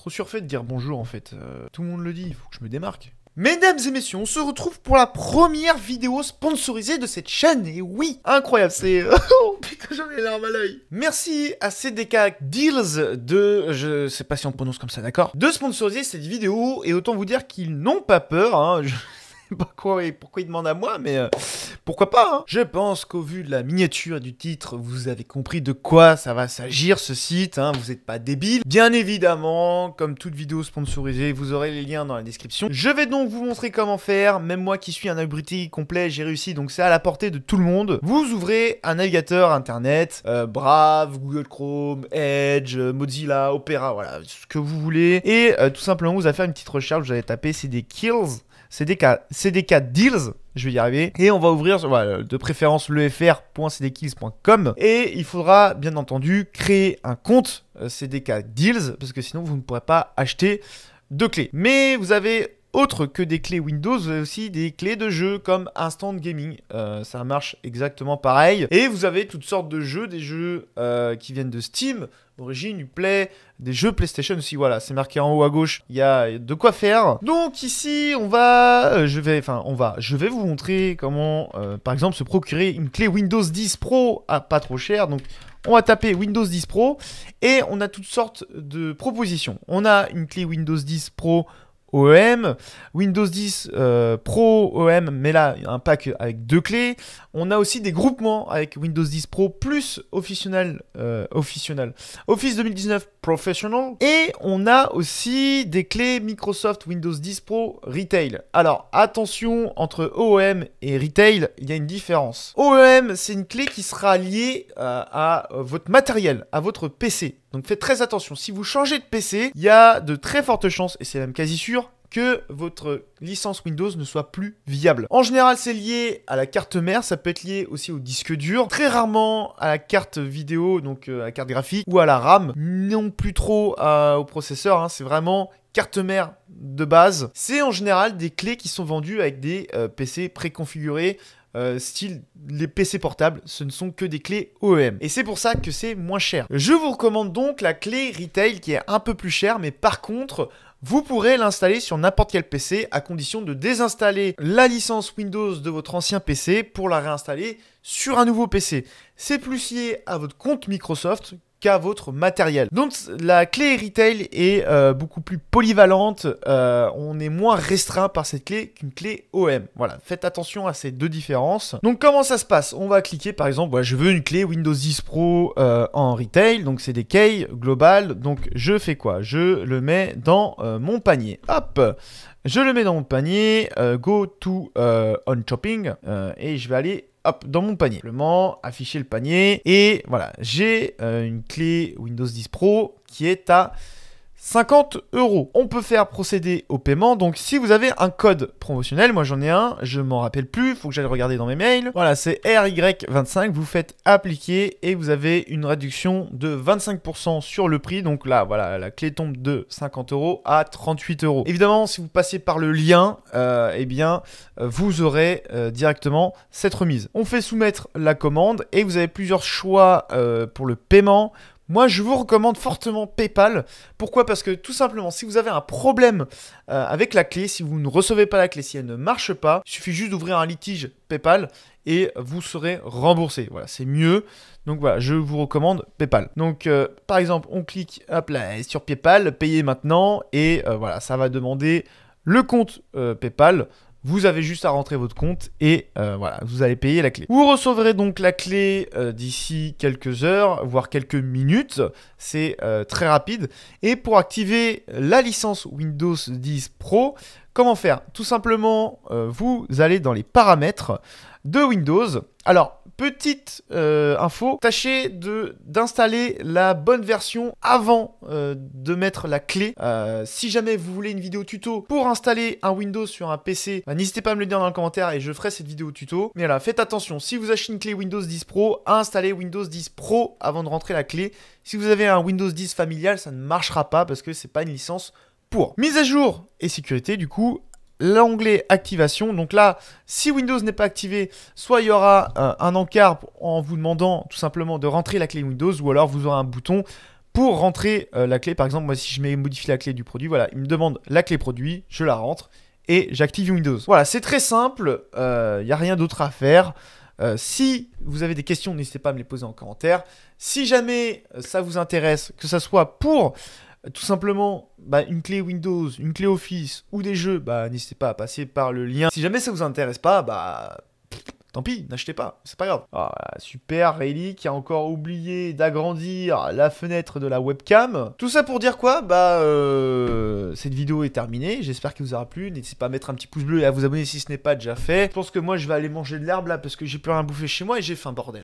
trop surfait de dire bonjour en fait. Euh, tout le monde le dit, il faut que je me démarque. Mesdames et messieurs, on se retrouve pour la première vidéo sponsorisée de cette chaîne, et oui Incroyable, c'est... oh putain, j'en ai à l'œil Merci à CDK Deals de... Je sais pas si on prononce comme ça, d'accord De sponsoriser cette vidéo, et autant vous dire qu'ils n'ont pas peur, hein. Je sais pas et pourquoi ils demandent à moi, mais... Euh, pourquoi pas hein. Je pense qu'au vu de la miniature et du titre, vous avez compris de quoi ça va s'agir ce site, hein. vous n'êtes pas débile. Bien évidemment, comme toute vidéo sponsorisée, vous aurez les liens dans la description. Je vais donc vous montrer comment faire, même moi qui suis un abruti complet, j'ai réussi, donc c'est à la portée de tout le monde. Vous ouvrez un navigateur internet, euh, Brave, Google Chrome, Edge, euh, Mozilla, Opera, voilà, ce que vous voulez. Et euh, tout simplement, vous allez faire une petite recherche, vous allez taper c'est des kills CDK, CDK Deals, je vais y arriver, et on va ouvrir de préférence lefr.cdkills.com et il faudra bien entendu créer un compte euh, CDK Deals parce que sinon vous ne pourrez pas acheter de clés. Mais vous avez autre que des clés Windows, vous avez aussi des clés de jeux comme Instant Gaming. Euh, ça marche exactement pareil. Et vous avez toutes sortes de jeux, des jeux euh, qui viennent de Steam, Origin, Uplay, des jeux PlayStation aussi. Voilà, c'est marqué en haut à gauche. Il y a de quoi faire. Donc ici, on va, euh, je vais, enfin, on va, je vais vous montrer comment, par exemple, se procurer une clé Windows 10 Pro à pas trop cher. Donc on va taper Windows 10 Pro et on a toutes sortes de propositions. On a une clé Windows 10 Pro OEM, Windows 10 euh, Pro OEM, mais là un pack avec deux clés. On a aussi des groupements avec Windows 10 Pro plus officiel, euh, officiel, Office 2019 Professional. Et on a aussi des clés Microsoft Windows 10 Pro Retail. Alors attention, entre OEM et Retail, il y a une différence. OEM, c'est une clé qui sera liée euh, à votre matériel, à votre PC. Donc faites très attention, si vous changez de PC, il y a de très fortes chances, et c'est même quasi sûr, que votre licence Windows ne soit plus viable. En général, c'est lié à la carte mère, ça peut être lié aussi au disque dur, très rarement à la carte vidéo, donc euh, à la carte graphique, ou à la RAM, non plus trop euh, au processeur, hein. c'est vraiment carte mère de base. C'est en général des clés qui sont vendues avec des euh, PC préconfigurés euh, style les PC portables, ce ne sont que des clés OEM. Et c'est pour ça que c'est moins cher. Je vous recommande donc la clé retail qui est un peu plus chère, mais par contre, vous pourrez l'installer sur n'importe quel PC à condition de désinstaller la licence Windows de votre ancien PC pour la réinstaller sur un nouveau PC. C'est plus lié à votre compte Microsoft votre matériel. Donc la clé retail est euh, beaucoup plus polyvalente, euh, on est moins restreint par cette clé qu'une clé OM. Voilà, faites attention à ces deux différences. Donc comment ça se passe On va cliquer par exemple, je veux une clé Windows 10 Pro euh, en retail, donc c'est des keys global, donc je fais quoi Je le mets dans mon panier. Hop je le mets dans mon panier, go to on shopping, et je vais aller hop, dans mon panier. Simplement afficher le panier. Et voilà, j'ai euh, une clé Windows 10 Pro qui est à 50 euros. On peut faire procéder au paiement. Donc, si vous avez un code promotionnel, moi j'en ai un, je m'en rappelle plus, faut que j'aille regarder dans mes mails. Voilà, c'est RY25. Vous faites appliquer et vous avez une réduction de 25% sur le prix. Donc là, voilà, la clé tombe de 50 euros à 38 euros. Évidemment, si vous passez par le lien, euh, eh bien, euh, vous aurez euh, directement cette remise. On fait soumettre la commande et vous avez plusieurs choix pour le paiement moi, je vous recommande fortement PayPal. Pourquoi Parce que tout simplement, si vous avez un problème euh, avec la clé, si vous ne recevez pas la clé, si elle ne marche pas, il suffit juste d'ouvrir un litige PayPal et vous serez remboursé. Voilà, c'est mieux. Donc voilà, je vous recommande PayPal. Donc euh, par exemple, on clique sur PayPal, payer maintenant et euh, voilà, ça va demander le compte PayPal. Vous avez juste à rentrer votre compte et euh, voilà, vous allez payer la clé. Vous recevrez donc la clé euh, d'ici quelques heures, voire quelques minutes. C'est euh, très rapide. Et pour activer la licence Windows 10 Pro, Comment faire Tout simplement, euh, vous allez dans les paramètres de Windows. Alors, petite euh, info, tâchez de d'installer la bonne version avant euh, de mettre la clé. si jamais vous voulez une vidéo tuto pour installer un Windows sur un PC, bah, n'hésitez pas à me le dire dans le commentaire et je ferai cette vidéo tuto. Mais alors, faites attention, si vous achetez une clé Windows 10 Pro, installez Windows 10 Pro avant de rentrer la clé. Si vous avez un Windows 10 familial, ça ne marchera pas parce que c'est pas une licence pour. Mise à jour et sécurité, du coup, l'onglet activation. Donc là, si Windows n'est pas activé, soit il y aura euh, un encart en vous demandant tout simplement de rentrer la clé Windows, ou alors vous aurez un bouton pour rentrer euh, la clé. Par exemple, moi, si je mets Modifier la clé du produit, voilà, il me demande la clé produit, je la rentre et j'active Windows. Voilà, c'est très simple, il euh, n'y a rien d'autre à faire. si vous avez des questions, n'hésitez pas à me les poser en commentaire. Si jamais ça vous intéresse, que ce soit pour tout simplement bah, une clé Windows, une clé Office ou des jeux, bah, n'hésitez pas à passer par le lien. Si jamais ça vous intéresse pas, bah Tant pis, n'achetez pas, c'est pas grave. Ah, super, Rayleigh qui a encore oublié d'agrandir la fenêtre de la webcam. Tout ça pour dire quoi Bah, euh, cette vidéo est terminée. J'espère qu'elle vous aura plu. N'hésitez pas à mettre un petit pouce bleu et à vous abonner si ce n'est pas déjà fait. Je pense que moi, je vais aller manger de l'herbe là parce que j'ai plus rien à bouffer chez moi et j'ai faim, bordel.